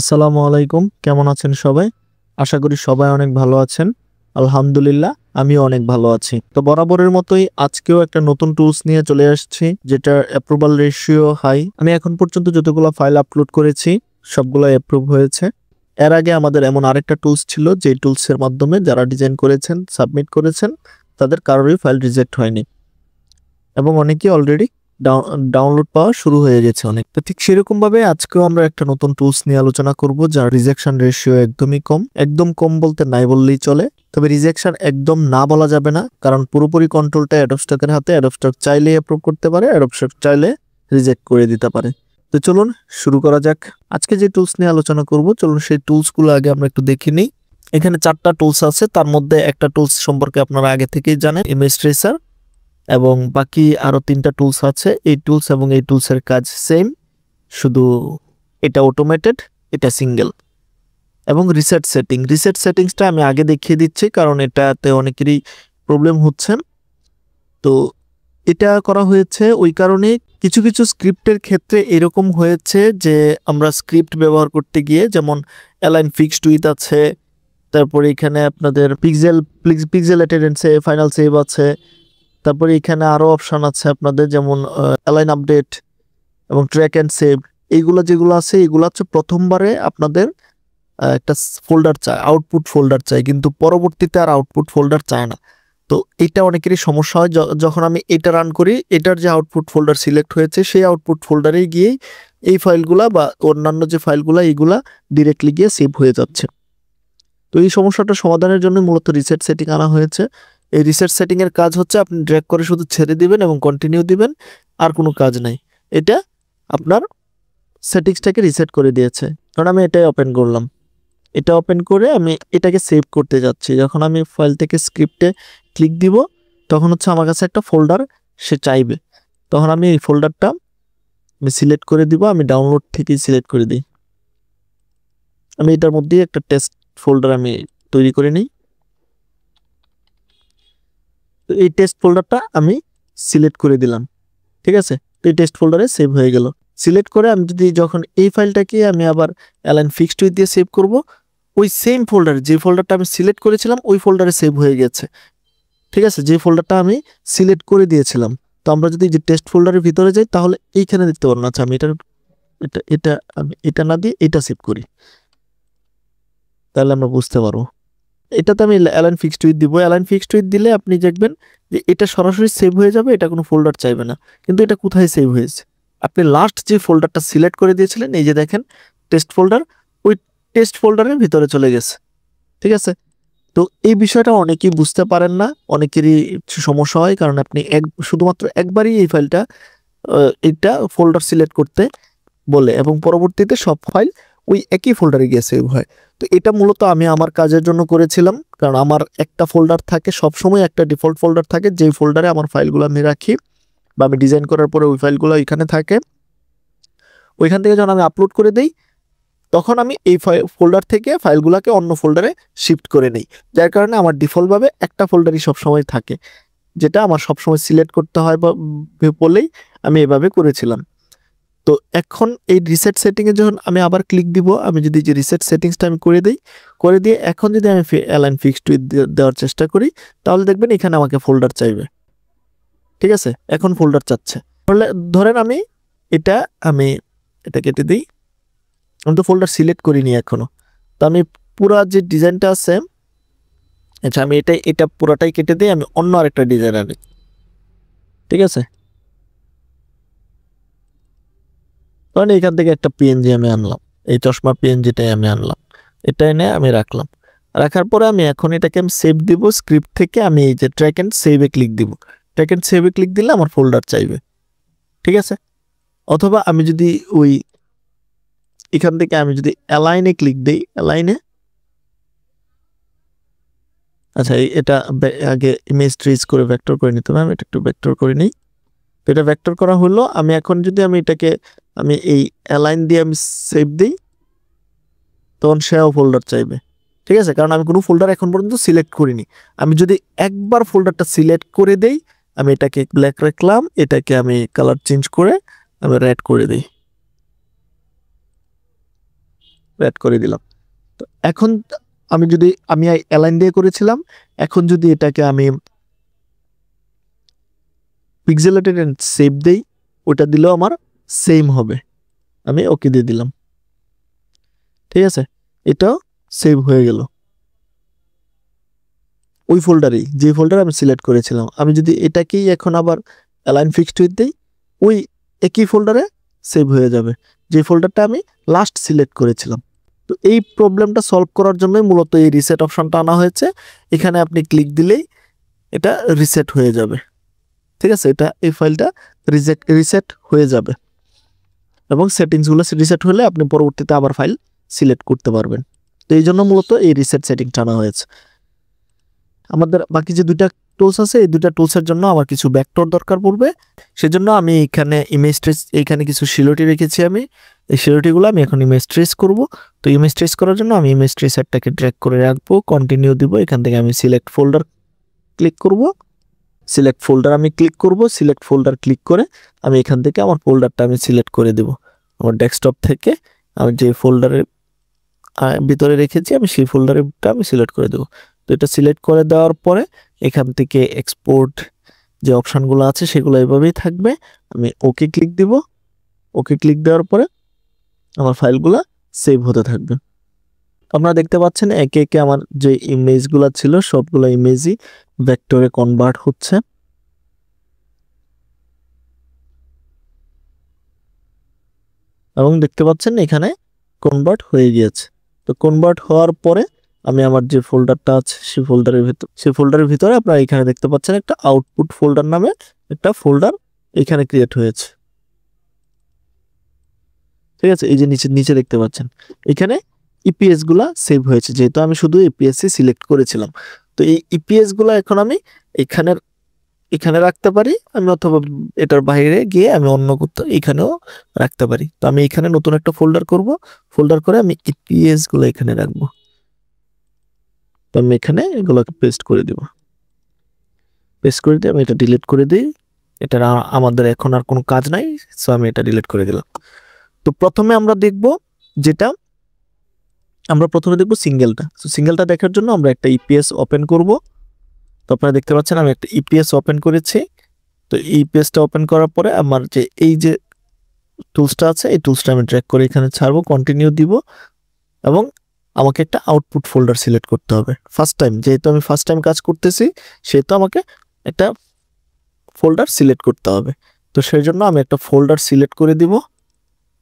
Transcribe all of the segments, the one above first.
আসসালামু আলাইকুম কেমন আছেন সবাই আশা করি সবাই অনেক ভালো আছেন আলহামদুলিল্লাহ আমিও অনেক ভালো আছি তো বরাবরের মতোই আজকেও একটা নতুন টুলস নিয়ে চলে আসছি যেটা অ্যাপ্রুভাল রেশিও হাই আমি এখন পর্যন্ত যতগুলো ফাইল আপলোড করেছি সবগুলো অ্যাপ্রুভ হয়েছে এর আগে আমাদের এমন আরেকটা টুলস ছিল যে টুলসের মাধ্যমে যারা ডিজাইন করেছেন সাবমিট করেছেন তাদের কারোরই ফাইল রিজেক্ট হয়নি এবং অনেকেই অলরেডি ডাউনলোড পাওয়া শুরু হয়ে গেছে অনেক তো ঠিক সেরকমভাবে আজকেও আমরা একটা নতুন টুলস নিয়ে আলোচনা করব যার রিজেকশন রেশিও একদমই কম একদম কম বলতে নাই বললেই চলে তবে রিজেকশন একদম না বলা যাবে না কারণ পুরোপুরি কন্ট্রোলটা অ্যাডপস্টকের হাতে অ্যাডপস্টক চাইলে অ্যাপ্রুভ করতে পারে অ্যাডপস্টক চাইলে রিজেক্ট করে দিতে পারে তো চলুন শুরু করা যাক আজকে যে টুলস নিয়ে আলোচনা করব চলুন সেই টুলসগুলো আগে আমরা একটু দেখে নিই এখানে চারটা টুলস আছে তার মধ্যে একটা টুলস সম্পর্কে আপনারা আগে থেকেই জানেন ইমেজ ট্রেসার এবং বাকি আরও তিনটা টুলস আছে এই টুলস এবং এই টুলসের কাজ সেম শুধু এটা অটোমেটেড এটা সিঙ্গেল এবং রিসেট সেটিং রিসেট সেটিংসটা আমি আগে দেখিয়ে দিচ্ছি কারণ এটাতে অনেকেরই প্রবলেম হচ্ছেন তো এটা করা হয়েছে ওই কারণে কিছু কিছু স্ক্রিপ্টের ক্ষেত্রে এরকম হয়েছে যে আমরা স্ক্রিপ্ট ব্যবহার করতে গিয়ে যেমন অ্যালাইন ফিক্সড উইথ আছে তারপরে এখানে আপনাদের পিক্সেল পিক্সেল অ্যাটেন্ডেন্সে ফাইনাল সেভ আছে তারপরে এখানে আরও অপশান আছে আপনাদের যেমন অ্যালাইন আপডেট এবং ট্র্যাক অ্যান্ড সেভ এইগুলো যেগুলো আছে এগুলো হচ্ছে প্রথমবারে আপনাদের একটা ফোল্ডার চায় আউটপুট ফোল্ডার চাই কিন্তু পরবর্তীতে আর আউটপুট ফোল্ডার চায় না তো এটা অনেকেরই সমস্যা হয় যখন আমি এটা রান করি এটার যে আউটপুট ফোল্ডার সিলেক্ট হয়েছে সেই আউটপুট ফোল্ডারে গিয়েই এই ফাইলগুলা বা অন্যান্য যে ফাইলগুলা এইগুলা ডিরেক্টলি গিয়ে সেভ হয়ে যাচ্ছে তো এই সমস্যাটা সমাধানের জন্য মূলত রিসেট সেটিং আনা হয়েছে এই রিসেট সেটিংয়ের কাজ হচ্ছে আপনি ড্র্যাগ করে শুধু ছেড়ে দিবেন এবং কন্টিনিউ দিবেন আর কোনো কাজ নাই এটা আপনার সেটিংসটাকে রিসেট করে দিয়েছে কারণ আমি এটাই ওপেন করলাম এটা ওপেন করে আমি এটাকে সেভ করতে যাচ্ছি যখন আমি ফাইল থেকে স্ক্রিপ্টে ক্লিক দিব তখন হচ্ছে আমার কাছে একটা ফোল্ডার সে চাইবে তখন আমি এই ফোল্ডারটা আমি সিলেক্ট করে দিব আমি ডাউনলোড থেকেই সিলেক্ট করে দিই আমি এটার মধ্যেই একটা টেস্ট ফোল্ডার আমি তৈরি করে নিই তো এই টেস্ট ফোল্ডারটা আমি সিলেক্ট করে দিলাম ঠিক আছে তো এই টেস্ট ফোল্ডারে সেভ হয়ে গেল সিলেক্ট করে আমি যদি যখন এই ফাইলটাকে আমি আবার অ্যালাইন ফিক্সড উইথ দিয়ে সেভ করব ওই সেম ফোল্ডার যে ফোল্ডারটা আমি সিলেক্ট করেছিলাম ওই ফোল্ডারে সেভ হয়ে গেছে ঠিক আছে যে ফোল্ডারটা আমি সিলেক্ট করে দিয়েছিলাম তো আমরা যদি যে টেস্ট ফোল্ডারের ভিতরে যাই তাহলে এইখানে দেখতে পারবো না আচ্ছা আমি এটার এটা এটা আমি এটা না দিয়ে এটা সেভ করি তাহলে আমরা বুঝতে পারবো এটাতে আমি অ্যালাইন ফিক্সড উইথ দিব অ্যালাইন ফিক্সড উইথ দিলে আপনি দেখবেন যে এটা সরাসরি সেভ হয়ে যাবে এটা কোনো ফোল্ডার চাইবে না কিন্তু এটা কোথায় সেভ হয়েছে আপনি লাস্ট যে ফোল্ডারটা সিলেক্ট করে দিয়েছিলেন এই যে দেখেন টেস্ট ফোল্ডার ওই টেস্ট ফোল্ডারের ভিতরে চলে গেছে ঠিক আছে তো এই বিষয়টা অনেকেই বুঝতে পারেন না অনেকেরই সমস্যা হয় কারণ আপনি এক শুধুমাত্র একবারই এই ফাইলটা এটা ফোল্ডার সিলেক্ট করতে বলে এবং পরবর্তীতে সব ফাইল ওই একই ফোল্ডারে গিয়ে সেভ হয় তো এটা মূলত আমি আমার কাজের জন্য করেছিলাম কারণ আমার একটা ফোল্ডার থাকে সবসময় একটা ডিফল্ট ফোল্ডার থাকে যেই ফোল্ডারে আমার ফাইলগুলো আমি রাখি বা আমি ডিজাইন করার পরে ওই ফাইলগুলো ওইখানে থাকে ওইখান থেকে যখন আমি আপলোড করে দেই তখন আমি এই ফোল্ডার থেকে ফাইলগুলোকে অন্য ফোল্ডারে শিফট করে নিই যার কারণে আমার ডিফল্টভাবে একটা ফোল্ডারই সবসময় থাকে যেটা আমার সবসময় সিলেক্ট করতে হয় বা বলেই আমি এভাবে করেছিলাম তো এখন এই রিসেট সেটিংয়ে যখন আমি আবার ক্লিক দিব আমি যদি যে রিসেট সেটিংসটা আমি করে দিই করে দিয়ে এখন যদি আমি অ্যালাইন ফিক্সড উইথ দেওয়ার চেষ্টা করি তাহলে দেখবেন এখানে আমাকে ফোল্ডার চাইবে ঠিক আছে এখন ফোল্ডার চাচ্ছে ধরেন আমি এটা আমি এটা কেটে দিই আমি তো ফোল্ডার সিলেক্ট করিনি এখনও তো আমি পুরা যে ডিজাইনটা আছে আচ্ছা আমি এটাই এটা পুরাটাই কেটে দিই আমি অন্য আরেকটা ডিজাইন আনি ঠিক আছে ধরেন মানে এখান থেকে একটা পিএনজি আমি আনলাম এই চশমা পিএনজিটাই আমি আনলাম এটা এনে আমি রাখলাম রাখার পরে আমি এখন এটাকে আমি সেভ দিব স্ক্রিপ্ট থেকে আমি এই যে ট্র্যাক অ্যান্ড সেভে ক্লিক দিব ট্র্যাক অ্যান্ড সেভে ক্লিক দিলে আমার ফোল্ডার চাইবে ঠিক আছে অথবা আমি যদি ওই এখান থেকে আমি যদি অ্যালাইনে ক্লিক দিই অ্যালাইনে আচ্ছা এটা আগে ইমেজ ট্রিজ করে ভেক্টর করে নিতে হবে আমি এটা একটু ব্যাক্টর করে নিই তো এটা ভেক্টর করা হলো আমি এখন যদি আমি এটাকে আমি এই অ্যালাইন দিয়ে আমি সেভ দিই তখন সেও ফোল্ডার চাইবে ঠিক আছে কারণ আমি কোনো ফোল্ডার এখন পর্যন্ত সিলেক্ট করিনি আমি যদি একবার ফোল্ডারটা সিলেক্ট করে দেই আমি এটাকে ব্ল্যাক রাখলাম এটাকে আমি কালার চেঞ্জ করে আমি রেড করে দিই রেড করে দিলাম তো এখন আমি যদি আমি অ্যালাইন দিয়ে করেছিলাম এখন যদি এটাকে আমি পিক্সেলেটেড অ্যান্ড সেভ দেই ওটা দিলেও আমার সেম হবে আমি ওকে দিয়ে দিলাম ঠিক আছে এটাও সেভ হয়ে গেল ওই ফোল্ডারেই যে ফোল্ডার আমি সিলেক্ট করেছিলাম আমি যদি এটাকেই এখন আবার অ্যালাইন ফিক্সড উইথ দিই ওই একই ফোল্ডারে সেভ হয়ে যাবে যে ফোল্ডারটা আমি লাস্ট সিলেক্ট করেছিলাম তো এই প্রবলেমটা সলভ করার জন্যই মূলত এই রিসেট অপশানটা আনা হয়েছে এখানে আপনি ক্লিক দিলেই এটা রিসেট হয়ে যাবে ঠিক আছে এটা এই ফাইলটা রিজেক্ট রিসেট হয়ে যাবে এবং সেটিংসগুলো রিসেট হলে আপনি পরবর্তীতে আবার ফাইল সিলেক্ট করতে পারবেন তো এই জন্য মূলত এই রিসেট সেটিং টানা হয়েছে আমাদের বাকি যে দুইটা টুলস আছে এই দুইটা টুলসের জন্য আমার কিছু ব্যাকটোর দরকার পড়বে সেজন্য আমি এখানে ইমেজ ট্রেস এইখানে কিছু শিলোটি রেখেছি আমি এই শিলোটিগুলো আমি এখন ইমেজ ট্রেস করব তো ইমেজ ট্রেস করার জন্য আমি ইমেজ ট্রেসারটাকে ট্র্যাক করে রাখবো কন্টিনিউ দিব এখান থেকে আমি সিলেক্ট ফোল্ডার ক্লিক করবো সিলেক্ট ফোল্ডার আমি ক্লিক করব সিলেক্ট ফোল্ডার ক্লিক করে আমি এখান থেকে আমার ফোল্ডারটা আমি সিলেক্ট করে দেব আমার ডেস্কটপ থেকে আমি যে ফোল্ডারের ভিতরে রেখেছি আমি সেই ফোল্ডারটা আমি সিলেক্ট করে দেবো তো এটা সিলেক্ট করে দেওয়ার পরে এখান থেকে এক্সপোর্ট যে অপশানগুলো আছে সেগুলো এভাবেই থাকবে আমি ওকে ক্লিক দিব ওকে ক্লিক দেওয়ার পরে আমার ফাইলগুলো সেভ হতে থাকবে আপনারা দেখতে পাচ্ছেন একে একে আমার যে ইমেজগুলো ছিল সবগুলো ইমেজই ভেক্টরে কনভার্ট হচ্ছে এবং দেখতে পাচ্ছেন এখানে কনভার্ট হয়ে গিয়েছে তো কনভার্ট হওয়ার পরে আমি আমার যে ফোল্ডারটা আছে সেই ফোল্ডারের ভিতর সেই ফোল্ডারের ভিতরে আপনারা এখানে দেখতে পাচ্ছেন একটা আউটপুট ফোল্ডার নামে একটা ফোল্ডার এখানে ক্রিয়েট হয়েছে ঠিক আছে এই যে নিচে নিচে দেখতে পাচ্ছেন এখানে ইপিএসগুলো e সেভ হয়েছে যেহেতু আমি শুধু e ইপিএসসি সিলেক্ট করেছিলাম তো এই ইপিএসগুলো e এখন আমি এখানের এখানে রাখতে পারি আমি অথবা এটার বাইরে গিয়ে আমি অন্য এখানেও রাখতে পারি তো আমি এখানে নতুন একটা ফোল্ডার করব ফোল্ডার করে আমি ইপিএসগুলো এখানে রাখবো তো আমি এখানে এগুলোকে পেস্ট করে দিব পেস্ট করে দিয়ে আমি এটা ডিলিট করে দিই এটা আমাদের এখন আর কোনো কাজ নাই সো আমি এটা ডিলিট করে দিলাম তো প্রথমে আমরা দেখব যেটা আমরা প্রথমে দেখবো সিঙ্গেলটা সো সিঙ্গেলটা দেখার জন্য আমরা একটা ইপিএস e ওপেন করব তো আপনারা দেখতে পাচ্ছেন আমি একটা ইপিএস e ওপেন করেছি তো ইপিএসটা e ওপেন করার পরে আমার যে এই যে টুলসটা আছে এই টুলসটা আমি ট্র্যাক করে এখানে ছাড়বো কন্টিনিউ দিব এবং আমাকে একটা আউটপুট ফোল্ডার সিলেক্ট করতে হবে ফার্স্ট টাইম যেহেতু আমি ফার্স্ট টাইম কাজ করতেছি সেহেতু আমাকে একটা ফোল্ডার সিলেক্ট করতে হবে তো সেই জন্য আমি একটা ফোল্ডার সিলেক্ট করে দিব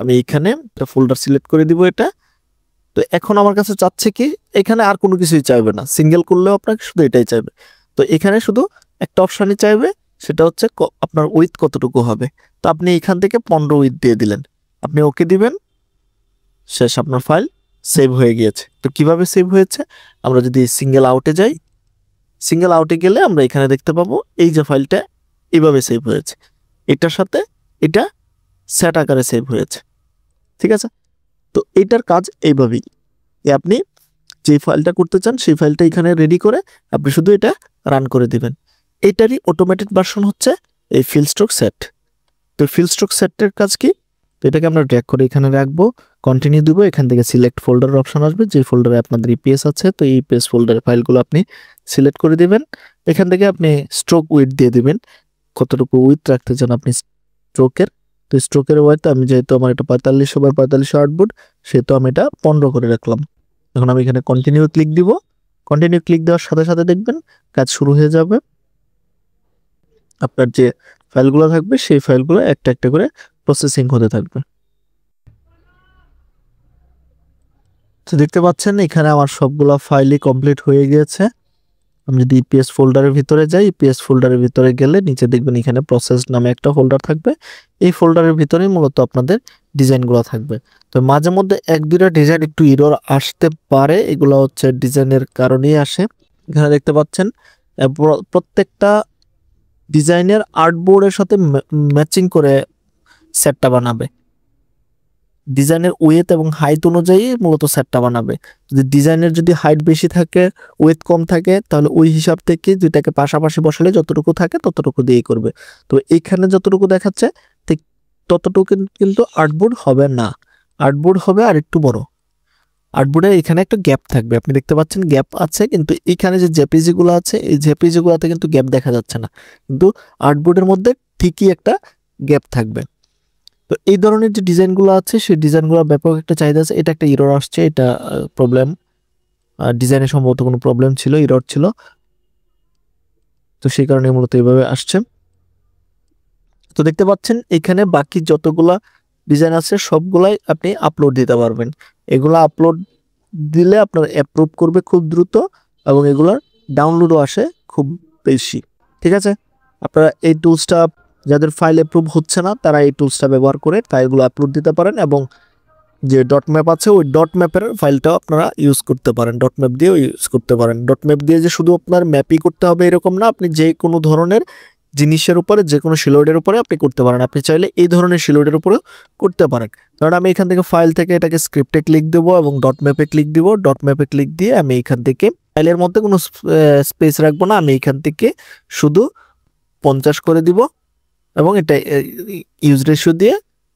আমি এখানে একটা ফোল্ডার সিলেক্ট করে দিব এটা তো এখন আমার কাছে চাচ্ছে কি এখানে আর কোনো কিছুই চাইবে না সিঙ্গেল করলেও আপনাকে শুধু এটাই চাইবে তো এখানে শুধু একটা অপশানই চাইবে সেটা হচ্ছে আপনার উইথ কতটুকু হবে তো আপনি এখান থেকে পনেরো উইথ দিয়ে দিলেন আপনি ওকে দিবেন শেষ আপনার ফাইল সেভ হয়ে গিয়েছে তো কিভাবে সেভ হয়েছে আমরা যদি সিঙ্গেল আউটে যাই সিঙ্গেল আউটে গেলে আমরা এখানে দেখতে পাবো এই যে ফাইলটা এইভাবে সেভ হয়েছে এটার সাথে এটা স্যাট আকারে সেভ হয়েছে ঠিক আছে তো এটার কাজ এইভাবেই আপনি যে ফাইলটা করতে চান সেই ফাইলটা এখানে রেডি করে আপনি শুধু এটা রান করে দিবেন এটারই অটোমেটেড ভার্সন হচ্ছে এই ফিলস্ট্রোক সেট তো ফিলস্ট্রোক সেটের কাজ কি তো এটাকে আমরা ড্র্যাক করে এখানে রাখবো কন্টিনিউ দেবো এখান থেকে সিলেক্ট ফোল্ডার অপশন আসবে যে ফোল্ডারে আপনাদের ইপিএস আছে তো এই ইপিএস ফোল্ডারের ফাইলগুলো আপনি সিলেক্ট করে দিবেন এখান থেকে আপনি স্ট্রোক উইথ দিয়ে দিবেন কতটুকু উইথ রাখতে চান আপনি স্ট্রোকের তো স্ট্রোকের ওয়াইতে আমি যেহেতু আমার এটা পঁয়তাল্লিশ ওভার পঁয়তাল্লিশ বুট সেহেতু আমি এটা পনেরো করে রাখলাম এখন আমি এখানে কন্টিনিউ ক্লিক দিব কন্টিনিউ ক্লিক দেওয়ার সাথে সাথে দেখবেন কাজ শুরু হয়ে যাবে আপনার যে ফাইলগুলো থাকবে সেই ফাইলগুলো একটা একটা করে প্রসেসিং হতে থাকবে তো দেখতে পাচ্ছেন এখানে আমার সবগুলো ফাইলই কমপ্লিট হয়ে গিয়েছে আমি যদি ইপিএস e ফোল্ডারের ভিতরে যাই ইপিএস e ফোল্ডারের ভিতরে গেলে নিচে দেখবেন এখানে প্রসেস নামে একটা ফোল্ডার থাকবে এই ফোল্ডারের ভিতরেই মূলত আপনাদের ডিজাইনগুলো থাকবে তো মাঝে মধ্যে এক দুটা ডিজাইন একটু ইরোর আসতে পারে এগুলো হচ্ছে ডিজাইনের কারণেই আসে এখানে দেখতে পাচ্ছেন প্রত্যেকটা ডিজাইনের আর্টবোর্ডের সাথে ম্যাচিং করে সেটটা বানাবে ডিজাইনের ওয়েথ এবং হাইট অনুযায়ী মূলত সেটটা বানাবে যদি ডিজাইনের যদি হাইট বেশি থাকে ওয়েথ কম থাকে তাহলে ওই হিসাব থেকে দুইটাকে পাশাপাশি বসালে যতটুকু থাকে ততটুকু দিয়েই করবে তো এখানে যতটুকু দেখাচ্ছে ঠিক ততটুকু কিন্তু আর্টবোর্ড হবে না আর্টবোর্ড হবে আর একটু বড় আর্টবোর্ডে এখানে একটা গ্যাপ থাকবে আপনি দেখতে পাচ্ছেন গ্যাপ আছে কিন্তু এখানে যে জেপিজিগুলো আছে এই জেপিজিগুলোতে কিন্তু গ্যাপ দেখা যাচ্ছে না কিন্তু আর্টবোর্ডের মধ্যে ঠিকই একটা গ্যাপ থাকবে তো এই ধরনের যে ডিজাইনগুলো আছে সেই ডিজাইনগুলো ব্যাপক একটা চাহিদা আছে এটা একটা ইরোর আসছে এটা প্রবলেম ডিজাইনের সম্ভবত কোনো প্রবলেম ছিল ইরোর ছিল তো সেই কারণে মূলত এইভাবে আসছে তো দেখতে পাচ্ছেন এখানে বাকি যতগুলা ডিজাইন আছে সবগুলাই আপনি আপলোড দিতে পারবেন এগুলো আপলোড দিলে আপনার অ্যাপ্রুভ করবে খুব দ্রুত এবং এগুলোর ডাউনলোডও আসে খুব বেশি ঠিক আছে আপনারা এই টুলসটা যাদের ফাইল অ্যাপ্রুভ হচ্ছে না তারা এই টুলসটা ব্যবহার করে ফাইলগুলো আপলোড দিতে পারেন এবং যে ডট ম্যাপ আছে ওই ডট ম্যাপের ফাইলটাও আপনারা ইউজ করতে পারেন ডট ম্যাপ দিয়েও ইউজ করতে পারেন ডট ম্যাপ দিয়ে যে শুধু আপনার ম্যাপই করতে হবে এরকম না আপনি যে কোনো ধরনের জিনিসের উপরে যে কোনো শিলোডের উপরে আপনি করতে পারেন আপনি চাইলে এই ধরনের শিলোডের উপরেও করতে পারেন কারণ আমি এখান থেকে ফাইল থেকে এটাকে স্ক্রিপ্টে ক্লিক দেবো এবং ডট ম্যাপে ক্লিক দিব ডট ম্যাপে ক্লিক দিয়ে আমি এখান থেকে ফাইলের মধ্যে কোনো স্পেস রাখবো না আমি এখান থেকে শুধু পঞ্চাশ করে দিব এবং এটা ইউজ রেশিও দিয়ে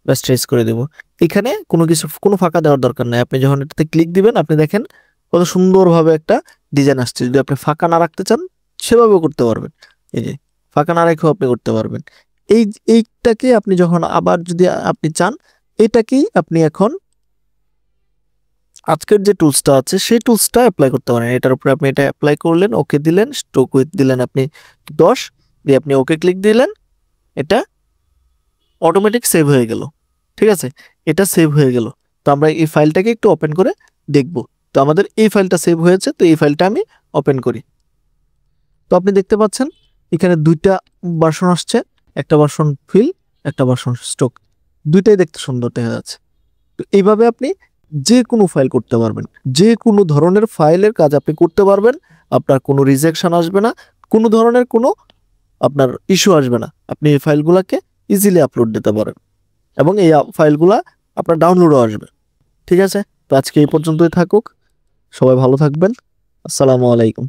বা করে দেব এখানে কোনো কিছু কোনো ফাঁকা দেওয়ার দরকার নেই আপনি যখন এটাতে ক্লিক দিবেন আপনি দেখেন কত সুন্দরভাবে একটা ডিজাইন আসছে যদি আপনি ফাঁকা না রাখতে চান সেভাবেও করতে পারবেন এই যে ফাঁকা না রেখেও আপনি করতে পারবেন এই এইটাকে আপনি যখন আবার যদি আপনি চান এটাকেই আপনি এখন আজকের যে টুলসটা আছে সেই টুলসটা অ্যাপ্লাই করতে পারেন এটার উপরে আপনি এটা অ্যাপ্লাই করলেন ওকে দিলেন স্ট্রোক উইথ দিলেন আপনি দশ দিয়ে আপনি ওকে ক্লিক দিলেন এটা অটোমেটিক সেভ হয়ে গেল ঠিক আছে এটা সেভ হয়ে গেল তো আমরা এই ফাইলটাকে একটু ওপেন করে দেখব তো আমাদের এই ফাইলটা সেভ হয়েছে তো এই ফাইলটা আমি ওপেন করি তো আপনি দেখতে পাচ্ছেন এখানে দুইটা বাসন আসছে একটা বাসন ফিল একটা বাসন স্টোক দুইটাই দেখতে সুন্দর দেখা যাচ্ছে তো এইভাবে আপনি যে কোনো ফাইল করতে পারবেন যে কোনো ধরনের ফাইলের কাজ আপনি করতে পারবেন আপনার কোনো রিজেকশন আসবে না কোনো ধরনের কোনো আপনার ইস্যু আসবে না আপনি এই ফাইলগুলোকে ইজিলি আপলোড দিতে পারেন এবং এই ফাইলগুলো আপনার ডাউনলোডও আসবে ঠিক আছে তো আজকে এই পর্যন্তই থাকুক সবাই ভালো থাকবেন আসসালামু আলাইকুম